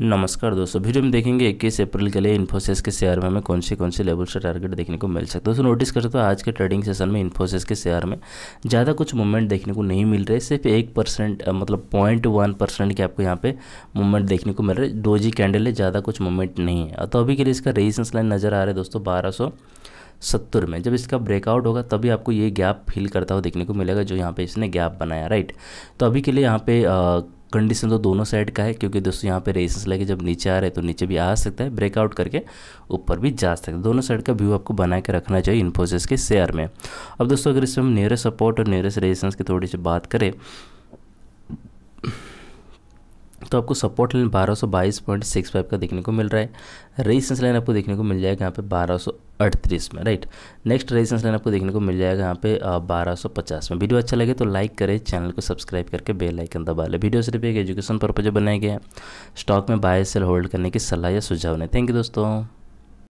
नमस्कार दोस्तों वीडियो में देखेंगे 21 अप्रैल के लिए इन्फोसिस के शेयर में हमें कौन से कौन से लेवल से टारगेट देखने को मिल सकता है दोस्तों नोटिस कर सकते हो आज के ट्रेडिंग सेशन में इन्फोसिस के शेयर में ज़्यादा कुछ मूवमेंट देखने को नहीं मिल रहे सिर्फ एक परसेंट मतलब पॉइंट वन परसेंट की आपको यहाँ पे मूवमेंट देखने को मिल रहा है डोजी कैंडल है ज़्यादा कुछ मूवमेंट नहीं है तो अभी के लिए इसका रेजिस्टेंस लाइन नजर आ रहा है दोस्तों बारह सत्तर में जब इसका ब्रेकआउट होगा तभी आपको ये गैप फील करता हुआ देखने को मिलेगा जो यहाँ पे इसने गैप बनाया राइट तो अभी के लिए यहाँ पे कंडीशन तो दोनों साइड का है क्योंकि दोस्तों यहाँ पे रेजिस्टेंस लगे जब नीचे आ रहे तो नीचे भी आ सकता है ब्रेकआउट करके ऊपर भी जा सकता है दोनों साइड का व्यू आपको बना के रखना चाहिए इन्फोसिस के शेयर में अब दोस्तों अगर इसमें हम नियरेस्ट सपोर्ट और नियरेस्ट रेजिस्टेंस की थोड़ी सी बात करें तो आपको सपोर्ट लाइन बारह सौ बाईस पॉइंट सिक्स फाइव का देखने को मिल रहा है रेजिस्टेंस लाइन आपको देखने को मिल जाएगा यहाँ पे बारह सौ अड़तीस में राइट नेक्स्ट रेजिस्टेंस लाइन आपको देखने को मिल जाएगा यहाँ पे बारह सौ पचास में वीडियो अच्छा लगे तो लाइक करें चैनल को सब्सक्राइब करके बेल आइकन दबा लें वीडियो सिर्फ एक एजुकेशन पर्पज बनाया गया स्टॉक में बाय सेल होल्ड करने की सलाह या सुझाव नहीं थैंक यू दोस्तों